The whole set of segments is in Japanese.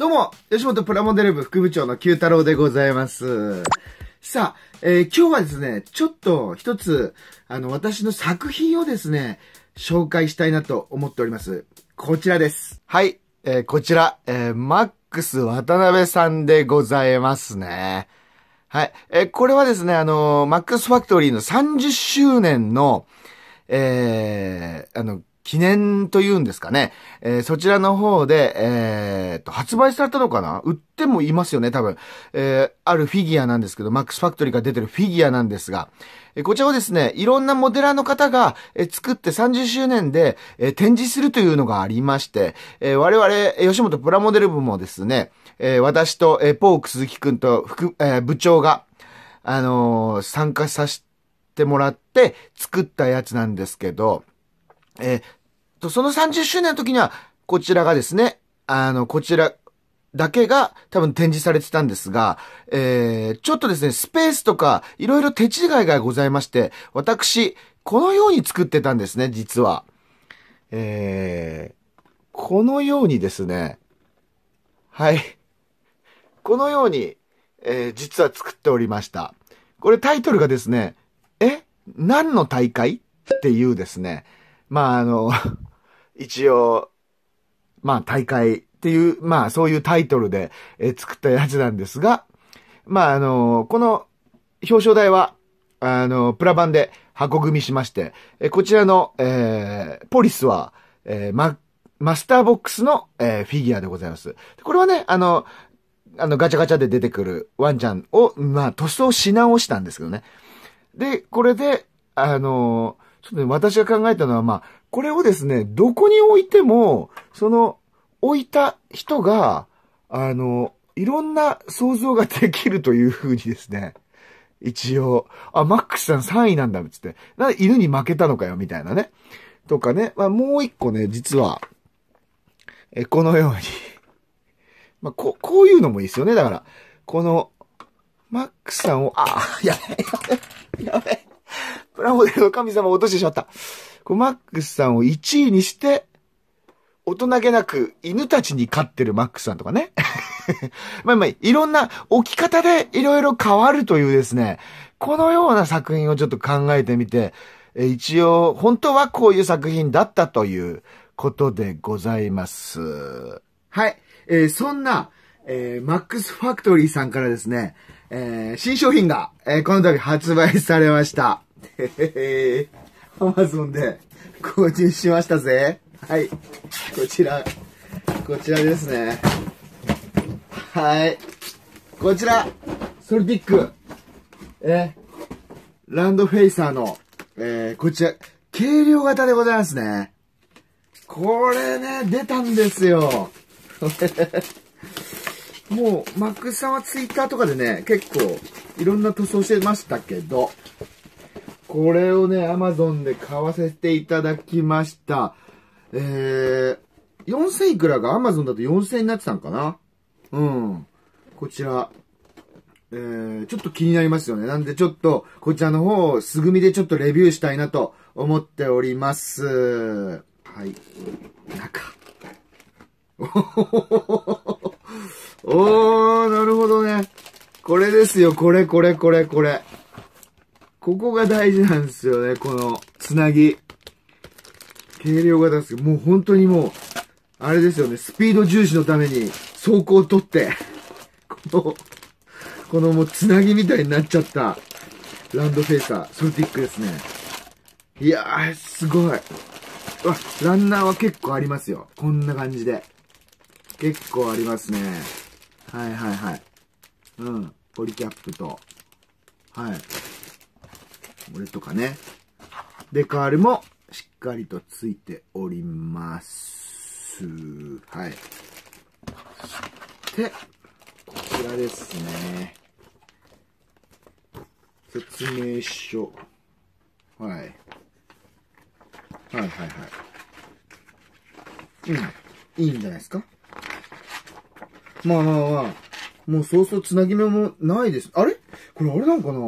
どうも、吉本プラモデル部副部長の九太郎でございます。さあ、えー、今日はですね、ちょっと一つ、あの、私の作品をですね、紹介したいなと思っております。こちらです。はい、えー、こちら、えー、マックス渡辺さんでございますね。はい、えー、これはですね、あのマックスファクトリーの30周年の、えー、あの、記念というんですかね。えー、そちらの方で、えー、と、発売されたのかな売ってもいますよね、多分。えー、あるフィギュアなんですけど、マックスファクトリーが出てるフィギュアなんですが、えー、こちらをですね、いろんなモデラーの方が、えー、作って30周年で、えー、展示するというのがありまして、えー、我々、吉本プラモデル部もですね、えー、私と、えー、ポーク鈴木くんと、副、えー、部長が、あのー、参加させてもらって作ったやつなんですけど、えー、と、その30周年の時には、こちらがですね、あの、こちらだけが多分展示されてたんですが、えー、ちょっとですね、スペースとか、いろいろ手違いがございまして、私、このように作ってたんですね、実は。えー、このようにですね、はい。このように、えー、実は作っておりました。これタイトルがですね、え何の大会っていうですね、まあ、あの一応、まあ大会っていう、まあそういうタイトルで、作ったやつなんですが、まああのこの表彰台は、あのプラ版で箱組みしまして、えこちらの、えー、ポリスは、えー、ママスターボックスの、えー、フィギュアでございます。これはね、あの、あの、ガチャガチャで出てくるワンちゃんを、まあ、塗装し直したんですけどね。で、これで、あのちょっと、ね、私が考えたのは、まあ、これをですね、どこに置いても、その、置いた人が、あの、いろんな想像ができるという風にですね、一応、あ、マックスさん3位なんだ、つって。な、犬に負けたのかよ、みたいなね。とかね。まあ、もう一個ね、実は、え、このように まあ、こ、こういうのもいいですよね。だから、この、マックスさんを、あ、やべ、やべ、やべ、プラモデルの神様を落としてしまった。こマックスさんを1位にして、大人げなく犬たちに飼ってるマックスさんとかね。まあまあ、いろんな置き方でいろいろ変わるというですね、このような作品をちょっと考えてみて、一応、本当はこういう作品だったということでございます。はい。えー、そんな、えー、マックスファクトリーさんからですね、えー、新商品が、えー、この度発売されました。へへへ。アマゾンで購入しましたぜ。はい。こちら、こちらですね。はい。こちら、ソルティック、え、ランドフェイサーの、えー、こちら、軽量型でございますね。これね、出たんですよ。もう、マックスさんはツイッターとかでね、結構、いろんな塗装してましたけど、これをね、アマゾンで買わせていただきました。えー、4000いくらがアマゾンだと4000になってたんかなうん。こちら。えー、ちょっと気になりますよね。なんでちょっと、こちらの方を素組でちょっとレビューしたいなと思っております。はい。中。おー、なるほどね。これですよ。これ、これ、これ、これ。ここが大事なんですよね、この、つなぎ。軽量型ですけど、もう本当にもう、あれですよね、スピード重視のために、走行を取って、この、このもうつなぎみたいになっちゃった、ランドフェイサー、ソルティックですね。いやー、すごい。あ、わ、ランナーは結構ありますよ。こんな感じで。結構ありますね。はいはいはい。うん。ポリキャップと。はい。これとかね。で、カールもしっかりとついております。はい。そして、こちらですね。説明書。はい。はいはいはい。うん。いいんじゃないですかまあまあまあ。もうそうそうつなぎ目もないです。あれこれあれなんかな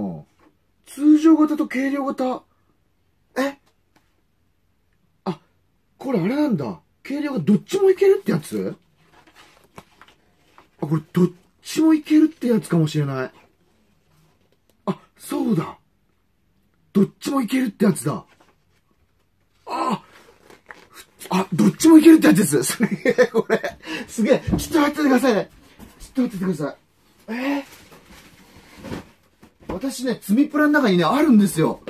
通常型と軽量型。えあ、これあれなんだ。軽量がどっちもいけるってやつあ、これどっちもいけるってやつかもしれない。あ、そうだ。どっちもいけるってやつだ。ああ、どっちもいけるってやつです。すげえ、これ。すげえ。ちょっと待っててくださいちょっと待っててください。えー私ね、積みプラの中にね、あるんですよ。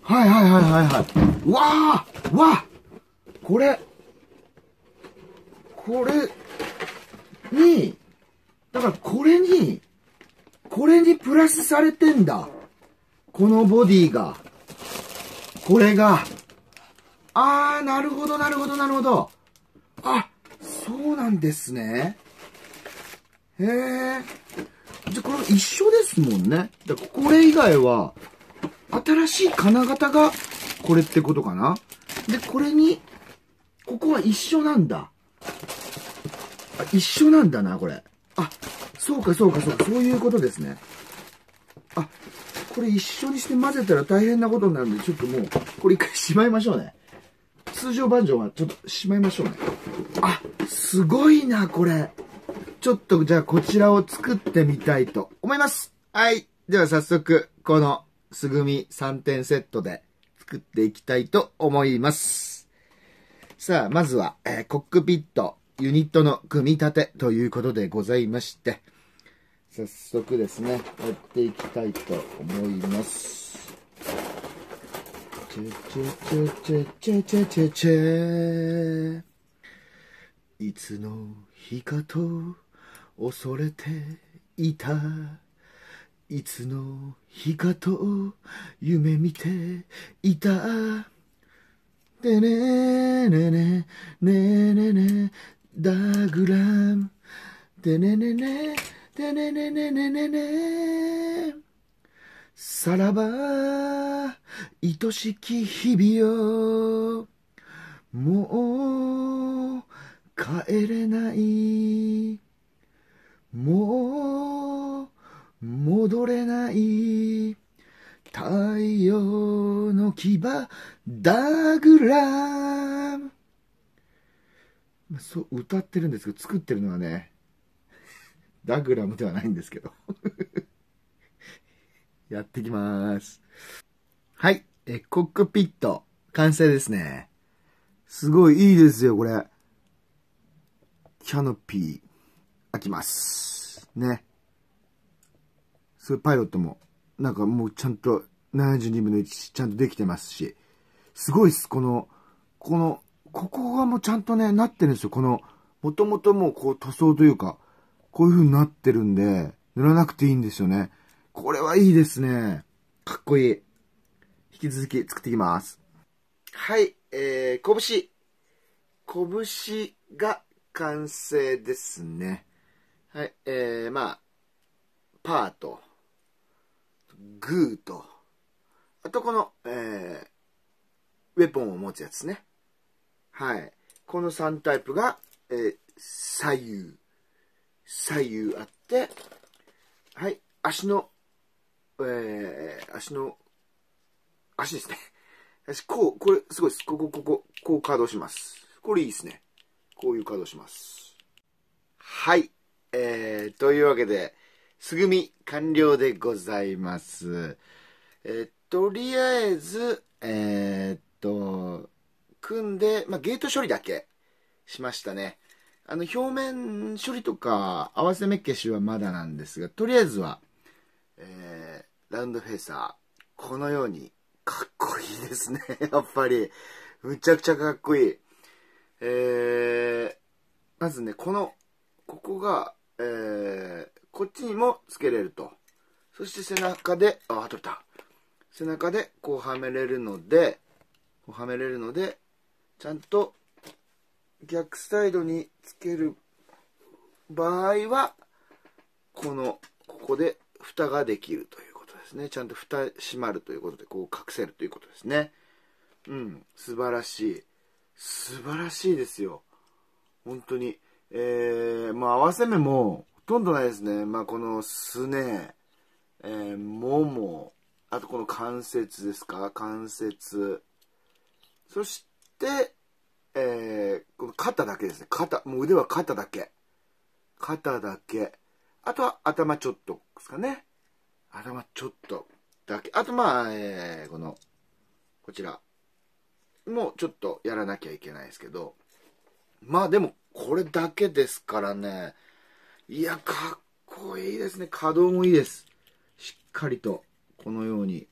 はいはいはいはいはい。わあわあこれ、これに、だからこれに、これにプラスされてんだ。このボディが。これが。あー、なるほどなるほどなるほど。あ、そうなんですね。へえ。別にこれ一緒ですもんね。だこれ以外は、新しい金型がこれってことかな。で、これに、ここは一緒なんだ。あ、一緒なんだな、これ。あ、そうかそうかそうか、そういうことですね。あ、これ一緒にして混ぜたら大変なことになるんで、ちょっともう、これ一回しまいましょうね。通常バンジョンはちょっとしまいましょうね。あ、すごいな、これ。ちょっとじゃあこちらを作ってみたいと思います。はい。では早速、このすぐみ3点セットで作っていきたいと思います。さあ、まずは、えー、コックピット、ユニットの組み立てということでございまして、早速ですね、やっていきたいと思います。チェチェチェチェチェチェチェチェいつの日かと恐れていたいつの日かと夢見ていたでねねねねねねダグランでねねねでねねねねねねさらば愛しき日々よもう帰れないもう戻れない太陽の牙ダグラムそう歌ってるんですけど作ってるのはねダグラムではないんですけど やってきますはいえコックピット完成ですねすごいいいですよこれキャノピー開きます。ね。そういうパイロットも、なんかもうちゃんと72分の1ちゃんとできてますし、すごいっす、この、この、ここがもうちゃんとね、なってるんですよ。この、もともともうこう塗装というか、こういう風になってるんで、塗らなくていいんですよね。これはいいですね。かっこいい。引き続き作っていきます。はい、えー、拳。拳が完成ですね。はい、えー、まあ、パーと、グーと、あとこの、えー、ウェポンを持つやつね。はい。この3タイプが、えー、左右、左右あって、はい、足の、えー、足の、足ですね。足、こう、これ、すごいです。ここ、ここ、こう稼働します。これいいですね。こういう稼働します。はい。えー、というわけで、すぐみ完了でございます。えー、とりあえず、えー、っと、組んで、まあ、ゲート処理だけしましたね。あの、表面処理とか、合わせ目消しはまだなんですが、とりあえずは、えー、ラウンドフェイサー、このように、かっこいいですね。やっぱり、むちゃくちゃかっこいい。えー、まずね、この、ここが、えー、こっちにもつけれると。そして背中で、あ、取れた。背中でこうはめれるので、こうはめれるので、ちゃんと逆サイドにつける場合は、この、ここで蓋ができるということですね。ちゃんと蓋閉まるということで、こう隠せるということですね。うん、素晴らしい。素晴らしいですよ。本当に。えー、まあ合わせ目もほとんどないですね。まあこのすね、えー、もも、あとこの関節ですか関節。そして、えー、この肩だけですね。肩、もう腕は肩だけ。肩だけ。あとは頭ちょっとですかね。頭ちょっとだけ。あとまあ、えー、この、こちら。もうちょっとやらなきゃいけないですけど。まあでも、これだけですからね。いや、かっこいいですね。稼働もいいです。しっかりと、このように、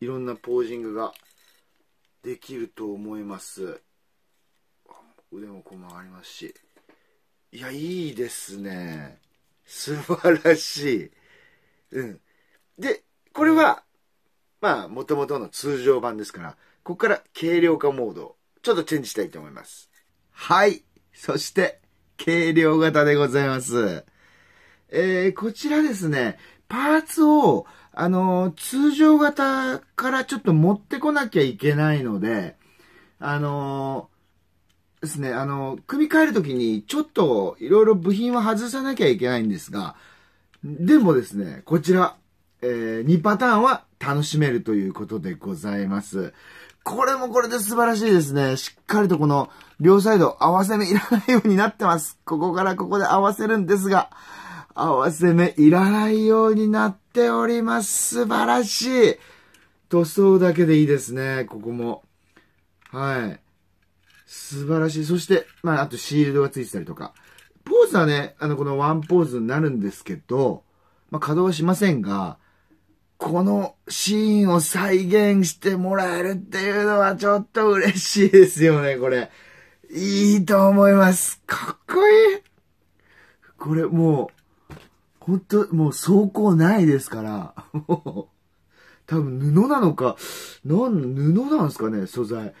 いろんなポージングができると思います。腕もこう曲がりますし。いや、いいですね。素晴らしい。うん。で、これは、まあ、もともとの通常版ですから、ここから軽量化モード、ちょっとチェンジしたいと思います。はい。そして、軽量型でございます。えー、こちらですね、パーツを、あのー、通常型からちょっと持ってこなきゃいけないので、あのー、ですね、あの、組み替えるときにちょっといろいろ部品は外さなきゃいけないんですが、でもですね、こちら、えー、2パターンは楽しめるということでございます。これもこれで素晴らしいですね。しっかりとこの両サイド合わせ目いらないようになってます。ここからここで合わせるんですが、合わせ目いらないようになっております。素晴らしい。塗装だけでいいですね。ここも。はい。素晴らしい。そして、まあ、あとシールドがついてたりとか。ポーズはね、あの、このワンポーズになるんですけど、まあ、稼働はしませんが、このシーンを再現してもらえるっていうのはちょっと嬉しいですよね、これ。いいと思います。かっこいいこれもう、ほんと、もう走行ないですから、多分布なのか、なん、布なんですかね、素材。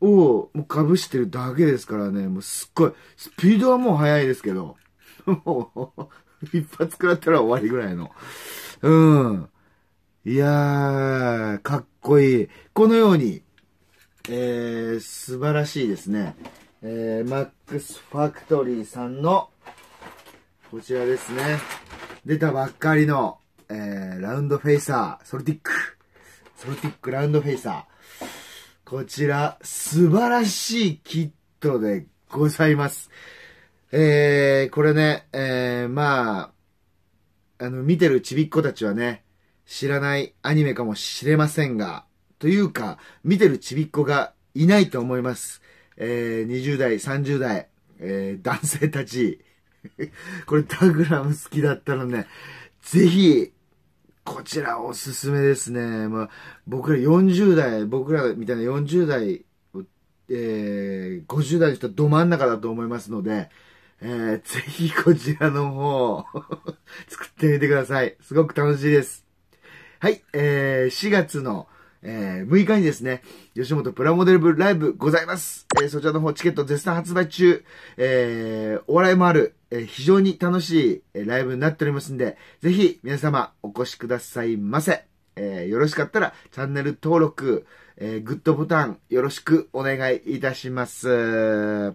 を、もう被してるだけですからね、もうすっごい、スピードはもう速いですけど、もう、一発食らったら終わりぐらいの。うん。いやー、かっこいい。このように、えー、素晴らしいですね。えー、マックスファクトリーさんの、こちらですね。出たばっかりの、えー、ラウンドフェイサー、ソルティック。ソルティックラウンドフェイサー。こちら、素晴らしいキットでございます。えー、これね、えー、まあ、あの、見てるちびっ子たちはね、知らないアニメかもしれませんが、というか、見てるちびっ子がいないと思います。えー、20代、30代、えー、男性たち。これタグラム好きだったらね、ぜひ、こちらおすすめですね。まあ、僕ら40代、僕らみたいな40代、えー、50代の人はど真ん中だと思いますので、えー、ぜひこちらの方 作ってみてください。すごく楽しいです。はい、えー、4月の、えー、6日にですね、吉本プラモデル部ライブございます。えー、そちらの方チケット絶賛発売中、えー、お笑いもある、えー、非常に楽しいライブになっておりますんで、ぜひ皆様お越しくださいませ。えー、よろしかったらチャンネル登録、えー、グッドボタンよろしくお願いいたします。